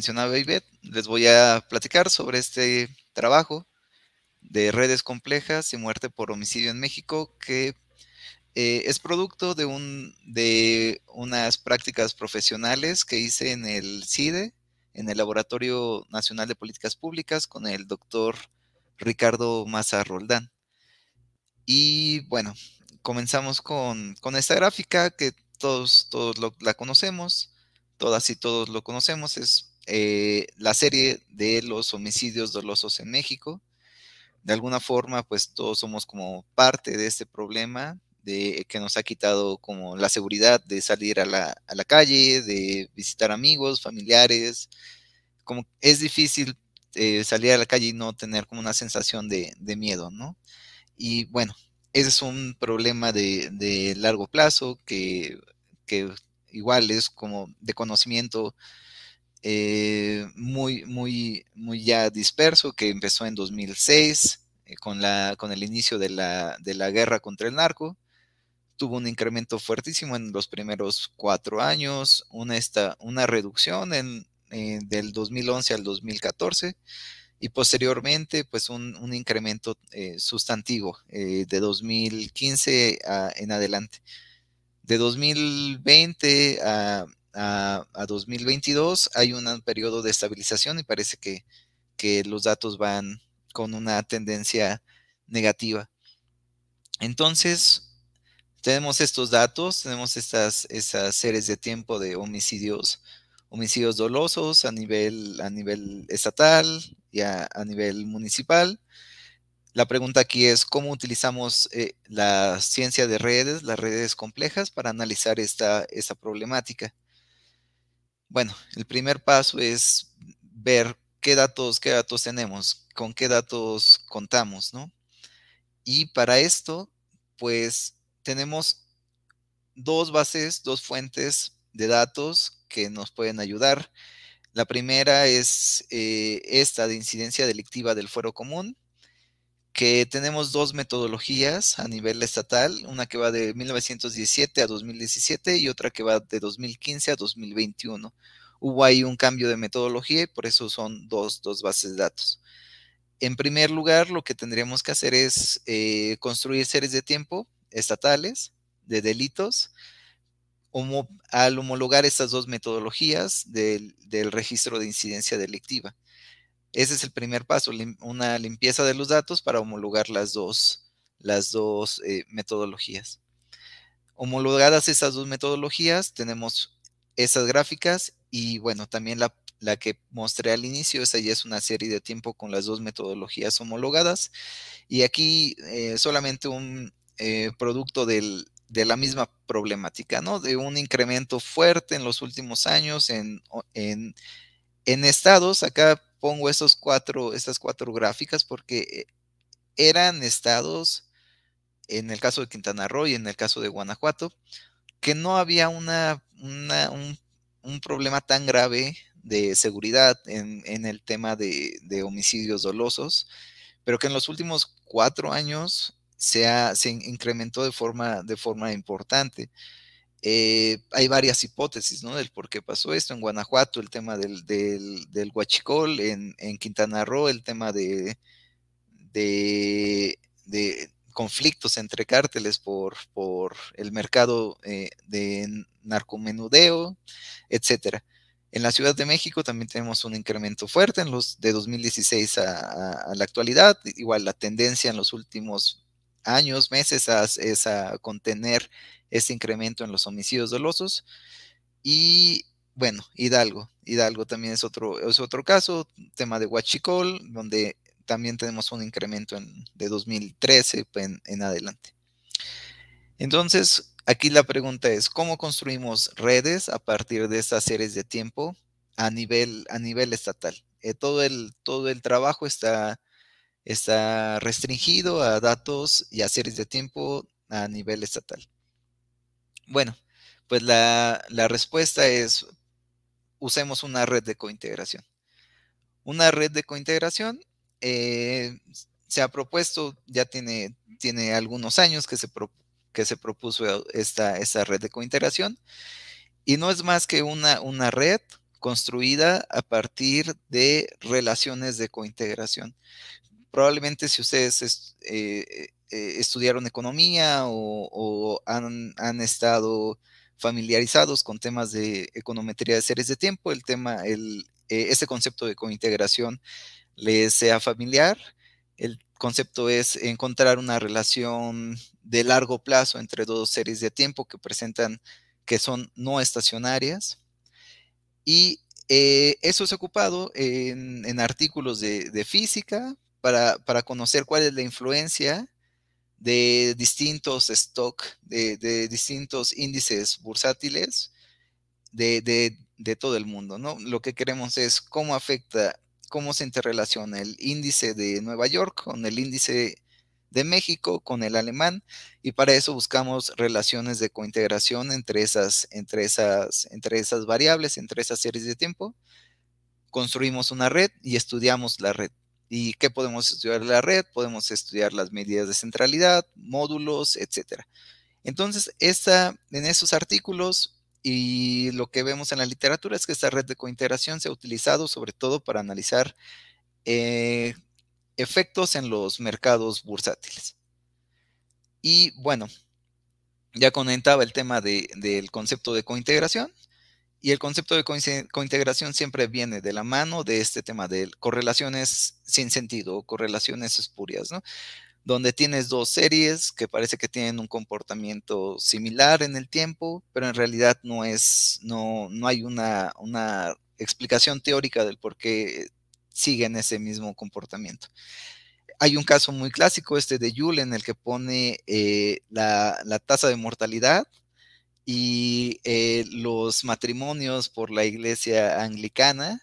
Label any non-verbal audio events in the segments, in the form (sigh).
mencionaba les voy a platicar sobre este trabajo de redes complejas y muerte por homicidio en México que eh, es producto de, un, de unas prácticas profesionales que hice en el CIDE, en el Laboratorio Nacional de Políticas Públicas, con el doctor Ricardo Maza Roldán. Y bueno, comenzamos con, esta gráfica que todos, todos la conocemos, todas y todos lo conocemos, es eh, la serie de los homicidios dolosos en México. De alguna forma, pues todos somos como parte de este problema de, que nos ha quitado como la seguridad de salir a la, calle, de visitar amigos, familiares. Como es difícil eh, salir a la calle y no tener como una sensación de, miedo, ¿no? Y bueno, ese es un problema de, largo plazo que, que igual es como de conocimiento eh, muy, muy, muy ya disperso, que empezó en 2006 eh, con, la, con el inicio de la, de la guerra contra el narco. Tuvo un incremento fuertísimo en los primeros cuatro años, una, una reducción en, eh, del 2011 al 2014 y posteriormente pues un, incremento sustantivo de 2015 en adelante. De 2020 a a, 2022 hay un periodo de estabilización y parece que, que los datos van con una tendencia negativa. Entonces, tenemos estos datos, tenemos estas, estas series de tiempo de homicidios, homicidios dolosos a nivel, a nivel estatal y a, nivel municipal. La pregunta aquí es cómo utilizamos eh, la ciencia de redes, las redes complejas, para analizar esta, esta problemática. Bueno, el primer paso es ver qué datos, qué datos tenemos, con qué datos contamos, ¿no? Y para esto, pues tenemos dos bases, dos fuentes de datos que nos pueden ayudar. La primera es eh, esta de incidencia delictiva del fuero común, que tenemos dos metodologías a nivel estatal, una que va de 1917 a 2017 y otra que va de 2015 a 2021. Hubo ahí un cambio de metodología y por eso son dos, dos bases de datos. En primer lugar, lo que tendríamos que hacer es eh, construir series de tiempo estatales de delitos. al homologar estas dos metodologías del registro de incidencia delictiva. Ese es el primer paso, una limpieza de los datos para homologar las dos, las dos eh, metodologías. Homologadas esas dos metodologías, tenemos esas gráficas y bueno, también la, que mostré al inicio, esa ya es una serie de tiempo con las dos metodologías homologadas. Y aquí eh, solamente un eh, producto de la misma problemática, ¿no? De un incremento fuerte en los últimos años en, en, en estados. Acá pongo cuatro, estas cuatro gráficas porque eh, eran estados, en el caso de Quintana Roo y en el caso de Guanajuato, que no había una, un, problema tan grave de seguridad en, el tema de, homicidios dolosos, pero que en los últimos cuatro años se, se incrementó de forma, de forma importante. Eh, hay varias hipótesis, ¿no? Del por qué pasó esto. En Guanajuato, el tema del, huachicol, en, Quintana Roo, el tema de, conflictos entre cárteles por, el mercado eh, de narcomenudeo, etcétera. En la Ciudad de México también tenemos un incremento fuerte de 2016 a, la actualidad. Igual la tendencia en los últimos años, meses a, es a contener ese incremento en los homicidios dolosos. Y bueno, Hidalgo. Hidalgo también es otro, es otro caso, tema de Huachicol, donde también tenemos un incremento de 2013 en, adelante. Entonces, aquí la pregunta es, ¿cómo construimos redes a partir de estas series de tiempo a nivel, a nivel estatal? Eh, todo, el, todo el trabajo está está restringido a datos y a series de tiempo a nivel estatal. Bueno, pues la, respuesta es usemos una red de cointegración. Una red de cointegración eh, se ha propuesto, ya tiene, tiene algunos años que se, que se propuso esta, red de cointegración y no es más que una, una red construida a partir de relaciones de cointegración probablemente si ustedes eh, eh, estudiaron economía o, han, estado familiarizados con temas de econometría de series de tiempo, el tema, el, eh, concepto de cointegración les sea familiar. El concepto es encontrar una relación de largo plazo entre dos series de tiempo que presentan que son no estacionarias. Y eso es ocupado en, artículos de, física, para, conocer cuál es la influencia de distintos stock, de, distintos índices bursátiles de, todo el mundo, ¿no? Lo que queremos es cómo afecta, cómo se interrelaciona el índice de Nueva York con el índice de México, con el alemán, y para eso buscamos relaciones de cointegración entre esas, entre esas, entre esas variables, entre esas series de tiempo. Construimos una red y estudiamos la red. ¿Y qué podemos estudiar la red? Podemos estudiar las medidas de centralidad, módulos, etc. Entonces, en esos artículos y lo que vemos en la literatura es que esta red de cointegración se ha utilizado sobre todo para analizar eh, efectos en los mercados bursátiles. Y bueno, ya comentaba el tema del concepto de cointegración. Y el concepto de cointegración siempre viene de la mano de este tema de correlaciones sin sentido, o correlaciones espurias, ¿no? Donde tienes dos series que parece que tienen un comportamiento similar en el tiempo, pero en realidad no es, no, no hay una, una explicación teórica del por qué siguen ese mismo comportamiento. Hay un caso muy clásico, este de Yule, en el que pone eh, la, la tasa de mortalidad y eh, los matrimonios por la iglesia anglicana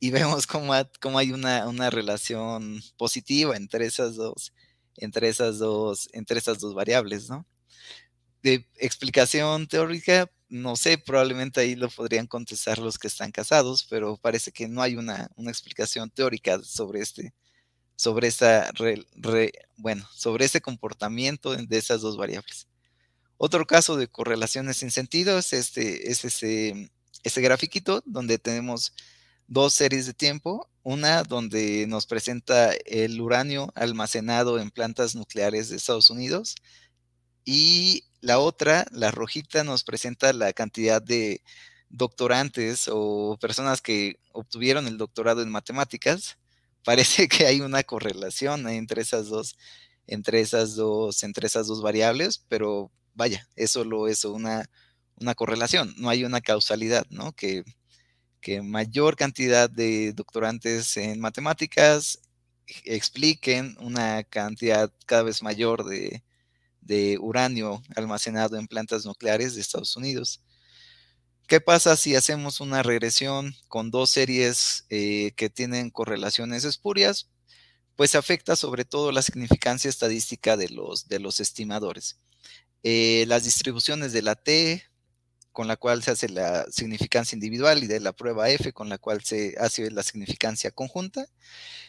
y (laughs) vemos cómo, hay una, relación positiva entre esas dos, entre esas dos, entre esas dos variables, ¿no? De explicación teórica, no sé, probablemente ahí lo podrían contestar los que están casados, pero parece que no hay una, explicación teórica sobre este, sobre esa bueno, sobre ese comportamiento de esas dos variables. Otro caso de correlaciones sin sentido es este, es ese, ese grafiquito donde tenemos dos series de tiempo, una donde nos presenta el uranio almacenado en plantas nucleares de Estados Unidos y la otra, la rojita, nos presenta la cantidad de doctorantes o personas que obtuvieron el doctorado en matemáticas. (laughs) Parece que hay una correlación entre esas dos, entre esas dos, entre esas dos variables, pero vaya, eso solo es una, una correlación, no hay una causalidad, ¿no? Que, mayor cantidad de doctorantes en matemáticas expliquen una cantidad cada vez mayor de, uranio almacenado en plantas nucleares de Estados Unidos. ¿Qué pasa si hacemos una regresión con dos series eh, que tienen correlaciones espurias? Pues afecta sobre todo la significancia estadística de los, de los estimadores. Eh, las distribuciones de la T, con la cual se hace la significancia individual, y de la prueba F, con la cual se hace la significancia conjunta.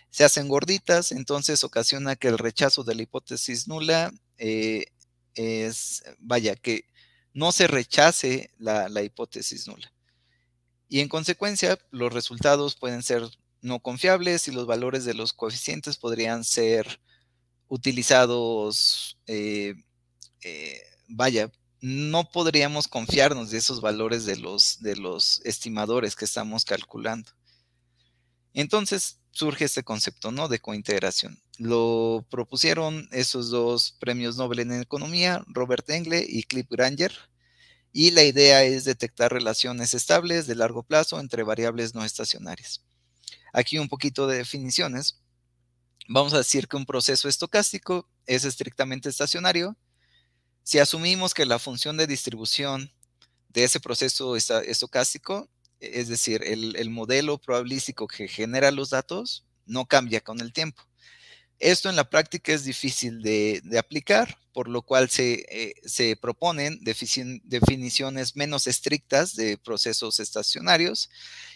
Se hacen gorditas, entonces ocasiona que el rechazo de la hipótesis nula eh, es, vaya, que no se rechace la, hipótesis nula. Y en consecuencia, los resultados pueden ser no confiables y los valores de los coeficientes podrían ser utilizados eh, eh, vaya, no podríamos confiarnos de esos valores de los, de los estimadores que estamos calculando. Entonces surge este concepto ¿no? de cointegración. Lo propusieron esos dos premios Nobel en economía, Robert Engle y Cliff Granger, y la idea es detectar relaciones estables de largo plazo entre variables no estacionarias. Aquí un poquito de definiciones. Vamos a decir que un proceso estocástico es estrictamente estacionario, si asumimos que la función de distribución de ese proceso estocástico, e, es decir, el, modelo probabilístico que genera los datos, no cambia con el tiempo. Esto en la práctica es difícil de, aplicar, por lo cual se, eh, proponen definiciones menos estrictas de procesos estacionarios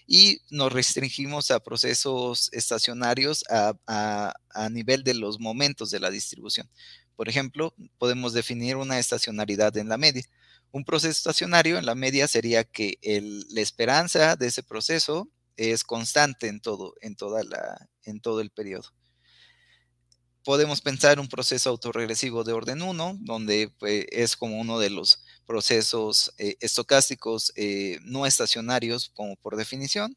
y nos restringimos a procesos estacionarios a nivel de los momentos de la distribución. Por ejemplo, podemos definir una estacionalidad en la media. Un proceso estacionario en la media sería que la esperanza de ese proceso es constante en todo, en toda la, en todo el periodo. Podemos pensar un proceso autorregresivo de orden 1, donde pues, es como uno de los procesos eh, estocásticos eh, no estacionarios, como por definición.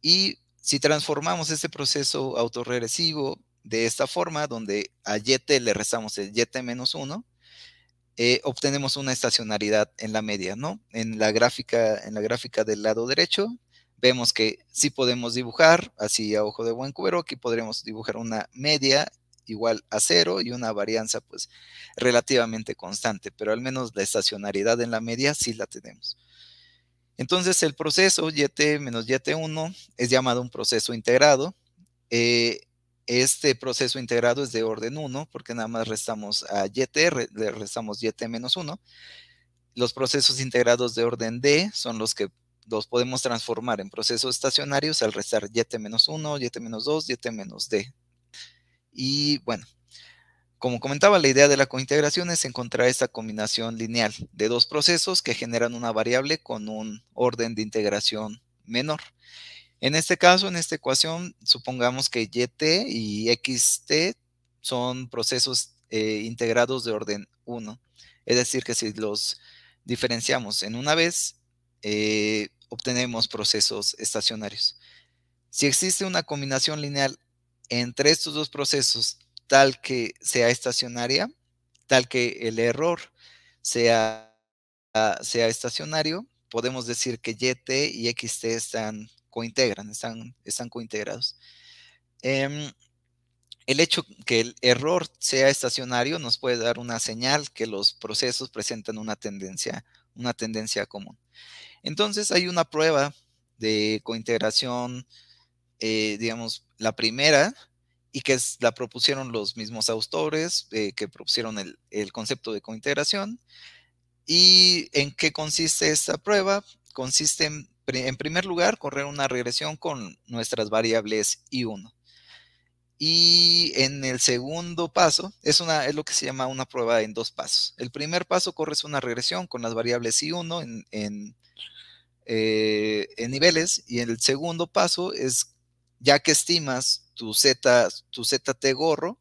Y si transformamos este proceso autorregresivo de esta forma, donde a yete le rezamos el yete menos 1, eh, obtenemos una estacionalidad en la media, ¿no? En la, gráfica, en la gráfica del lado derecho vemos que sí podemos dibujar, así a ojo de buen cuero, aquí podremos dibujar una media igual a cero y una varianza pues relativamente constante, pero al menos la estacionalidad en la media sí la tenemos. Entonces el proceso YT menos YT1 es llamado un proceso integrado. Eh, este proceso integrado es de orden 1 porque nada más restamos a YT, le restamos YT menos 1. Los procesos integrados de orden D son los que los podemos transformar en procesos estacionarios al restar YT menos 1, YT menos 2, YT menos D. Y bueno, como comentaba, la idea de la cointegración es encontrar esta combinación lineal de dos procesos que generan una variable con un orden de integración menor. En este caso, en esta ecuación, supongamos que YT y XT son procesos eh, integrados de orden 1. Es decir, que si los diferenciamos en una vez, eh, obtenemos procesos estacionarios. Si existe una combinación lineal entre estos dos procesos tal que sea estacionaria, tal que el error sea, sea estacionario, podemos decir que YT y XT están cointegran, están, están cointegrados. Em, el hecho que el error sea estacionario nos puede dar una señal que los procesos presentan una tendencia, una tendencia común. Entonces hay una prueba de cointegración, eh, digamos, la primera, y que la propusieron los mismos autores eh, que propusieron el, el, concepto de cointegración. ¿Y en qué consiste esta prueba? Consiste en en primer lugar, correr una regresión con nuestras variables I1. Y en el segundo paso, es, una, es lo que se llama una prueba en dos pasos. El primer paso corres una regresión con las variables I1 en, en, eh, en niveles. Y el segundo paso es, ya que estimas tu Z, tu ZT gorro,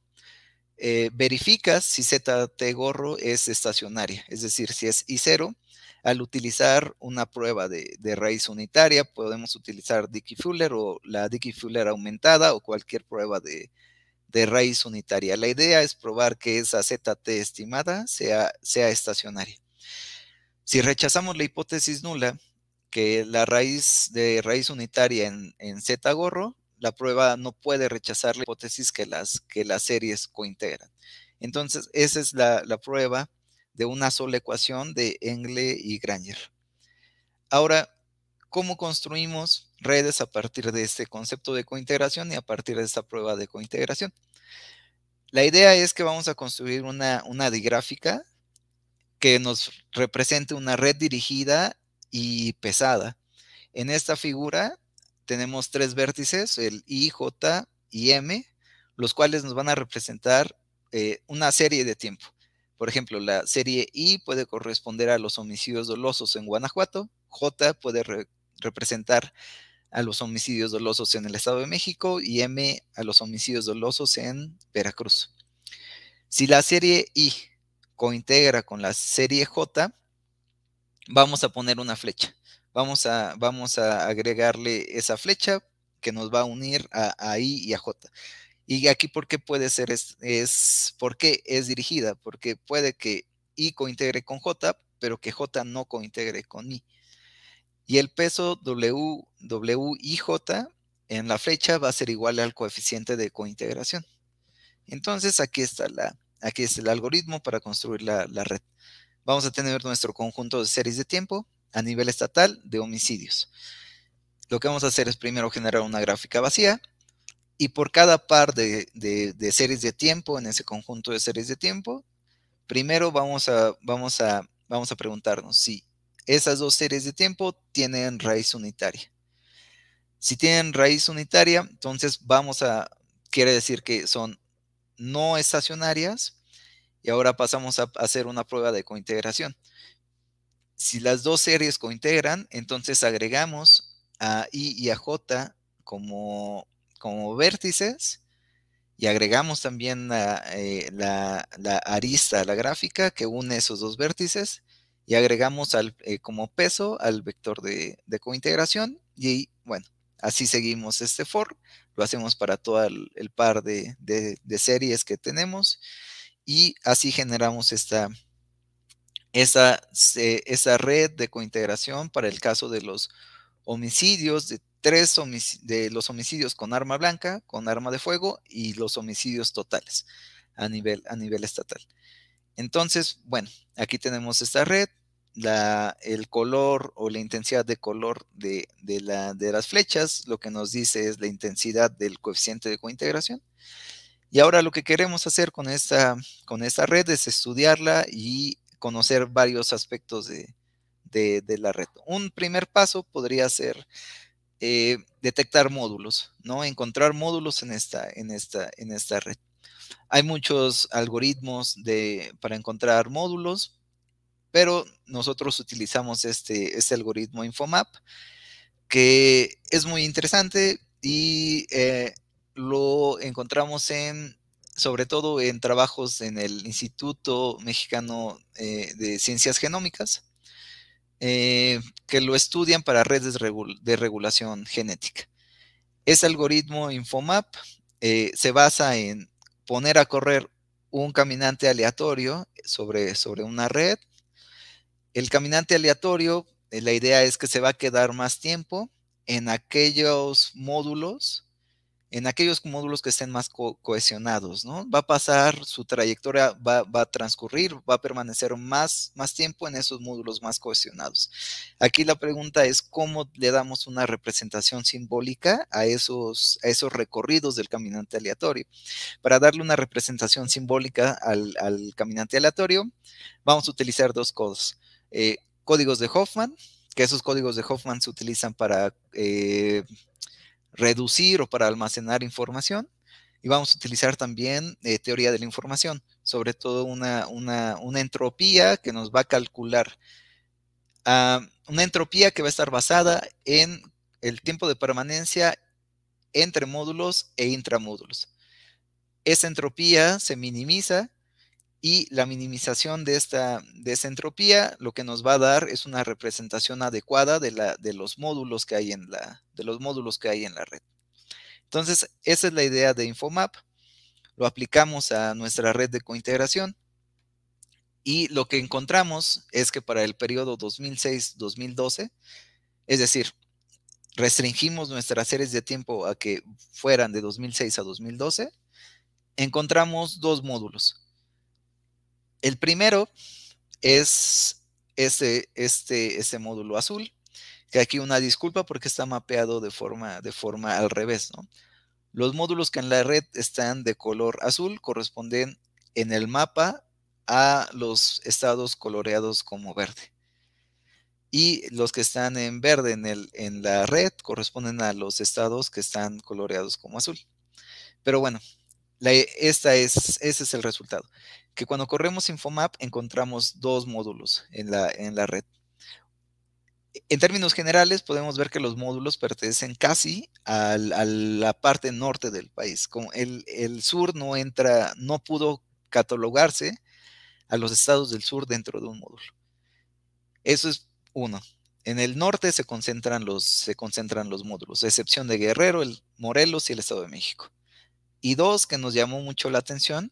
eh, verificas si ZT gorro es estacionaria, es decir, si es I0 al utilizar una prueba de, raíz unitaria, podemos utilizar Dickey-Fuller o la Dickey-Fuller aumentada o cualquier prueba de, raíz unitaria. La idea es probar que esa ZT estimada sea, estacionaria. Si rechazamos la hipótesis nula, que la raíz de raíz unitaria en, Z gorro, la prueba no puede rechazar la hipótesis que las, que las series cointegran. Entonces, esa es la, la prueba de una sola ecuación de Engle y Granger. Ahora, ¿cómo construimos redes a partir de este concepto de cointegración y a partir de esta prueba de cointegración? La idea es que vamos a construir una, una digráfica que nos represente una red dirigida y pesada. En esta figura tenemos tres vértices, el I, J y M, los cuales nos van a representar eh, una serie de tiempo. Por ejemplo, la serie I puede corresponder a los homicidios dolosos en Guanajuato, J puede representar a los homicidios dolosos en el Estado de México y M a los homicidios dolosos en Veracruz. Si la serie I cointegra con la serie J, vamos a poner una flecha. Vamos a, vamos a agregarle esa flecha que nos va a unir a I y a J. Y aquí, ¿por qué puede ser? Es, porque es dirigida? Porque puede que I cointegre con J, pero que J no cointegre con I. Y el peso W, W y J en la flecha va a ser igual al coeficiente de cointegración. Entonces, aquí está la, aquí el algoritmo para construir la red. Vamos a tener nuestro conjunto de series de tiempo a nivel estatal de homicidios. Lo que vamos a hacer es primero generar una gráfica vacía y por cada par de, series de tiempo, en ese conjunto de series de tiempo, primero vamos a, vamos a, vamos a preguntarnos si esas dos series de tiempo tienen raíz unitaria. Si tienen raíz unitaria, entonces vamos a, quiere decir que son no estacionarias, y ahora pasamos a hacer una prueba de cointegración. Si las dos series cointegran, entonces agregamos a I y a J como como vértices y agregamos también la, eh, arista a la gráfica que une esos dos vértices y agregamos al, eh, como peso al vector de, cointegración y bueno, así seguimos este for, lo hacemos para todo el, par de, series que tenemos y así generamos esta, esta red de cointegración para el caso de los homicidios de tres de los homicidios con arma blanca, con arma de fuego y los homicidios totales a nivel, a nivel estatal. Entonces, bueno, aquí tenemos esta red, el color o la intensidad de color de, las flechas, lo que nos dice es la intensidad del coeficiente de cointegración. Y ahora lo que queremos hacer con esta, con esta red es estudiarla y conocer varios aspectos de, de la red. Un primer paso podría ser eh, detectar módulos, ¿no? Encontrar módulos en esta, en esta, en esta red. Hay muchos algoritmos para encontrar módulos, pero nosotros utilizamos este, este algoritmo Infomap, que es muy interesante y eh, lo encontramos en, sobre todo en trabajos en el Instituto Mexicano eh, de Ciencias Genómicas, eh, que lo estudian para redes de regulación genética. Ese algoritmo Infomap eh, se basa en poner a correr un caminante aleatorio sobre, sobre una red. El caminante aleatorio, eh, la idea es que se va a quedar más tiempo en aquellos módulos en aquellos módulos que estén más cohesionados, ¿no? Va a pasar, su trayectoria va, a transcurrir, va a permanecer más, más tiempo en esos módulos más cohesionados. Aquí la pregunta es cómo le damos una representación simbólica a esos, esos recorridos del caminante aleatorio. Para darle una representación simbólica al, caminante aleatorio, vamos a utilizar dos cosas. Eh, códigos de Hoffman, que esos códigos de Hoffman se utilizan para... Eh, reducir o para almacenar información. Y vamos a utilizar también eh, teoría de la información, sobre todo una, entropía que nos va a calcular. Ah, una entropía que va a estar basada en el tiempo de permanencia entre módulos e intramódulos. Esa entropía se minimiza y la minimización de esta, desentropía entropía lo que nos va a dar es una representación adecuada de, la, de, los, módulos que hay en la, de los módulos que hay en la red. Entonces, esa es la idea de Infomap. Lo aplicamos a nuestra red de cointegración y lo que encontramos es que para el periodo 2006-2012, es decir, restringimos nuestras series de tiempo a que fueran de 2006 a 2012, encontramos dos módulos. El primero es ese este, módulo azul, que aquí una disculpa porque está mapeado de forma, de forma al revés. Los módulos que en la red están de color azul corresponden en el mapa a los estados coloreados como verde. Y los que están en verde en, el, en la red corresponden a los estados que están coloreados como azul. Pero bueno, e, esta es, ese es el resultado. Que cuando corremos Infomap encontramos dos módulos en la, en la red. En términos generales, podemos ver que los módulos pertenecen casi a la parte norte del país. el, sur no entra, no pudo catalogarse a los estados del sur dentro de un módulo. Eso es uno. En el norte se concentran los, se concentran los módulos, a excepción de Guerrero, el Morelos y el Estado de México. Y dos, que nos llamó mucho la atención,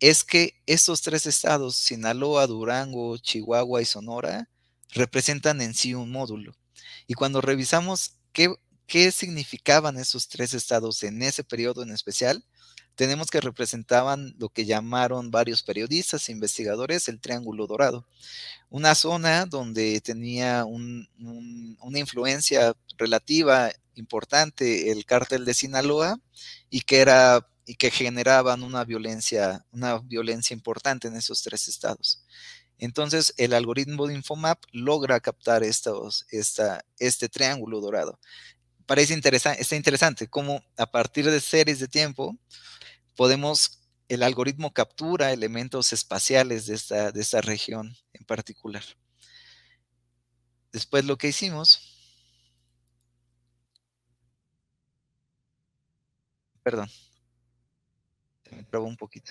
es que estos tres estados, Sinaloa, Durango, Chihuahua y Sonora, representan en sí un módulo. Y cuando revisamos qué, significaban esos tres estados en ese periodo en especial, tenemos que representaban lo que llamaron varios periodistas e investigadores el Triángulo Dorado, una zona donde tenía una influencia relativa importante el cártel de Sinaloa y que era y que generaban una violencia, una violencia importante en esos tres estados. Entonces, el algoritmo de Infomap logra captar estos, esta, este triángulo dorado. Parece interesante, está interesante cómo a partir de series de tiempo podemos, el algoritmo captura elementos espaciales de esta, de esta región en particular. Después lo que hicimos Perdón. Se me trabó un poquito.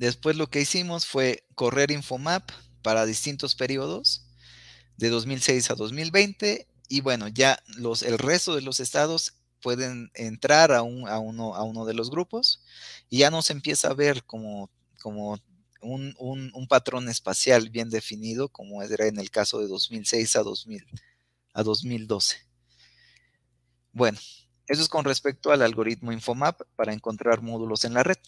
Después lo que hicimos fue correr Infomap para distintos periodos de 2006 a 2020 y bueno, ya los, el resto de los estados pueden entrar a, a, uno, a uno de los grupos y ya nos empieza a ver como, como un, un, patrón espacial bien definido como era en el caso de 2006 a, 2000, a 2012. Bueno, eso es con respecto al algoritmo Infomap para encontrar módulos en la red.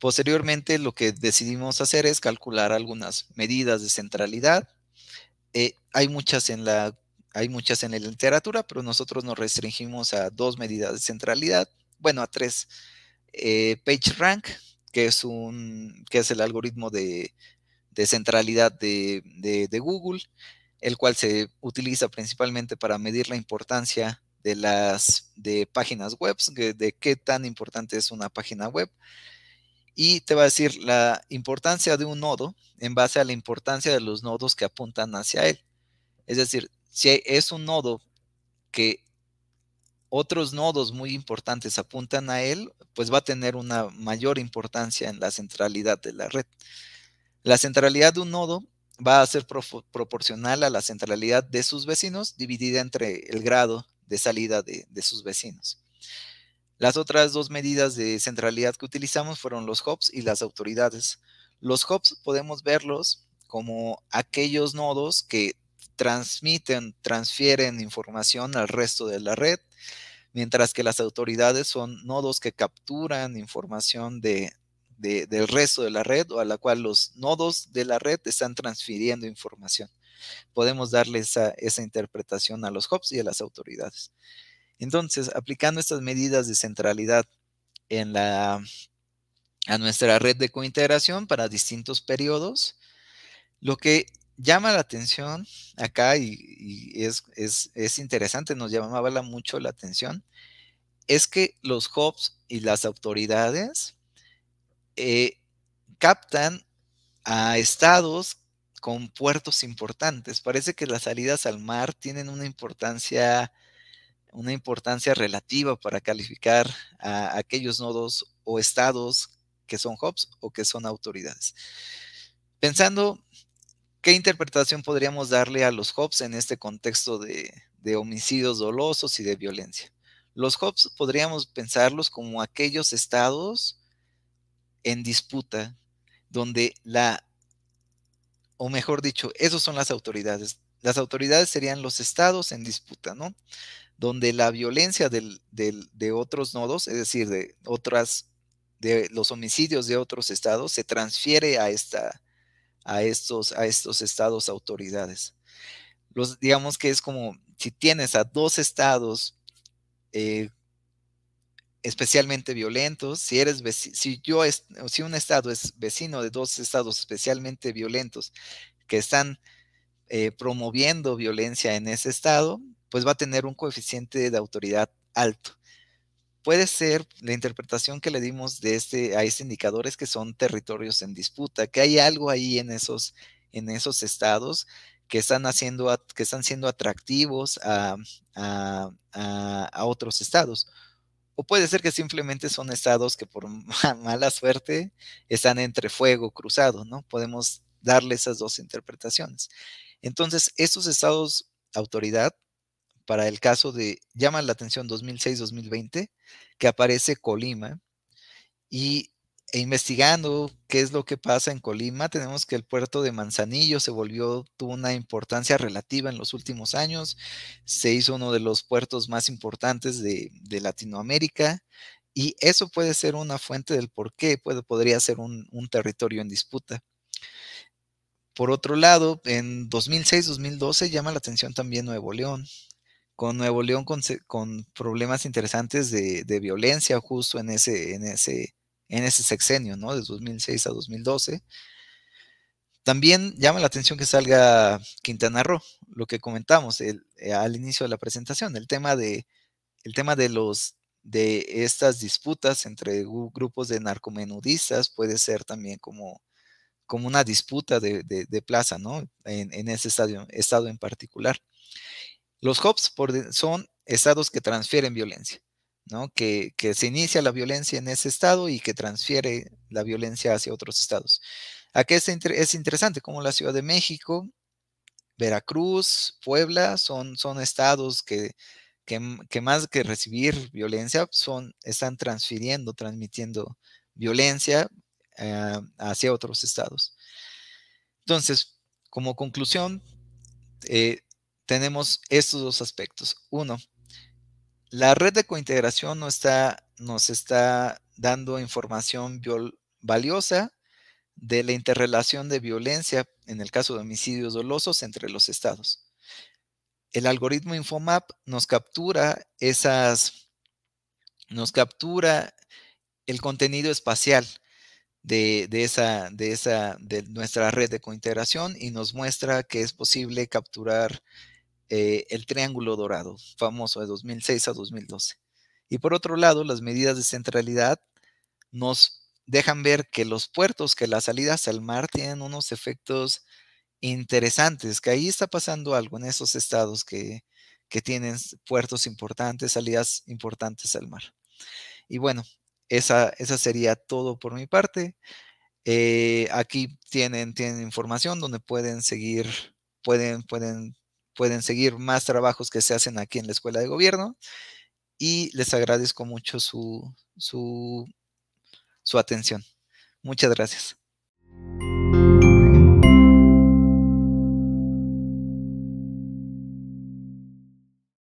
Posteriormente, lo que decidimos hacer es calcular algunas medidas de centralidad. Eh, hay, muchas en la, hay muchas en la literatura, pero nosotros nos restringimos a dos medidas de centralidad, bueno, a tres. Eh, PageRank, que es, que es el algoritmo de, centralidad de Google, el cual se utiliza principalmente para medir la importancia de las de páginas web, de qué tan importante es una página web. Y te va a decir la importancia de un nodo en base a la importancia de los nodos que apuntan hacia él. Es decir, si es un nodo que otros nodos muy importantes apuntan a él, pues va a tener una mayor importancia en la centralidad de la red. La centralidad de un nodo va a ser proporcional a la centralidad de sus vecinos dividida entre el grado de salida de, sus vecinos. Las otras dos medidas de centralidad que utilizamos fueron los hubs y las autoridades. Los hubs podemos verlos como aquellos nodos que transmiten, transfieren información al resto de la red, mientras que las autoridades son nodos que capturan información de, del resto de la red o a la cual los nodos de la red están transfiriendo información podemos darle esa, esa interpretación a los hubs y a las autoridades. Entonces, aplicando estas medidas de centralidad en la, a nuestra red de cointegración para distintos periodos, lo que llama la atención acá y, es, interesante, nos llamaba mucho la atención, es que los hubs y las autoridades eh, captan a estados con puertos importantes. Parece que las salidas al mar tienen una importancia, una importancia relativa para calificar a aquellos nodos o estados que son hubs o que son autoridades. Pensando qué interpretación podríamos darle a los hubs en este contexto de, de homicidios dolosos y de violencia. Los hubs podríamos pensarlos como aquellos estados en disputa donde la o mejor dicho, esos son las autoridades. Las autoridades serían los estados en disputa, ¿no? Donde la violencia de otros nodos, es decir, de otras, de los homicidios de otros estados, se transfiere a, esta, a, estos, a estos estados autoridades. Los, digamos que es como si tienes a dos estados eh, especialmente violentos, si eres si yo si un estado es vecino de dos estados especialmente violentos que están eh, promoviendo violencia en ese estado, pues va a tener un coeficiente de autoridad alto. Puede ser la interpretación que le dimos de este a este indicador que son territorios en disputa, que hay algo ahí en esos en esos estados que están haciendo que están siendo atractivos a, a, a otros estados o puede ser que simplemente son estados que por (laughs) mala suerte están entre fuego cruzado, ¿no? Podemos darle esas dos interpretaciones. Entonces, estos estados autoridad, para el caso de, llama la atención 2006-2020, que aparece Colima, y e investigando qué es lo que pasa en Colima, tenemos que el puerto de Manzanillo se volvió, tuvo una importancia relativa en los últimos años, se hizo uno de los puertos más importantes de, Latinoamérica y eso puede ser una fuente del por qué puede, podría ser un, territorio en disputa. Por otro lado, en 2006-2012 llama la atención también Nuevo León, con Nuevo León con, problemas interesantes de, violencia justo en ese, en ese en ese sexenio, ¿no? De 2006 a 2012. También llama la atención que salga Quintana Roo, lo que comentamos eh, al inicio de la presentación, el tema de, el tema de los de estas disputas entre grupos de narcomenudistas puede ser también como, como una disputa de, plaza, ¿no? En, ese estado en particular. Los HOPS son estados que transfieren violencia. Que, se inicia la violencia en ese estado y que transfiere la violencia hacia otros estados. Aquí es, interesante como la Ciudad de México, Veracruz, Puebla son, estados que, más que recibir violencia, son, están transfiriendo, transmitiendo violencia eh, hacia otros estados. Entonces, como conclusión, eh, tenemos estos dos aspectos. Uno, la red de cointegración nos está, nos está dando información valiosa de la interrelación de violencia, en el caso de homicidios dolosos, entre los estados. El algoritmo Infomap nos captura esas, nos captura el contenido espacial de, esa, de, esa, de nuestra red de cointegración y nos muestra que es posible capturar eh, el Triángulo Dorado, famoso de 2006 a 2012. Y por otro lado, las medidas de centralidad nos dejan ver que los puertos, que las salidas al mar tienen unos efectos interesantes, que ahí está pasando algo en esos estados que, tienen puertos importantes, salidas importantes al mar. Y bueno, esa, esa sería todo por mi parte. Eh, aquí tienen, tienen información donde pueden seguir, pueden, pueden pueden seguir más trabajos que se hacen aquí en la Escuela de Gobierno y les agradezco mucho su, su, atención. Muchas gracias.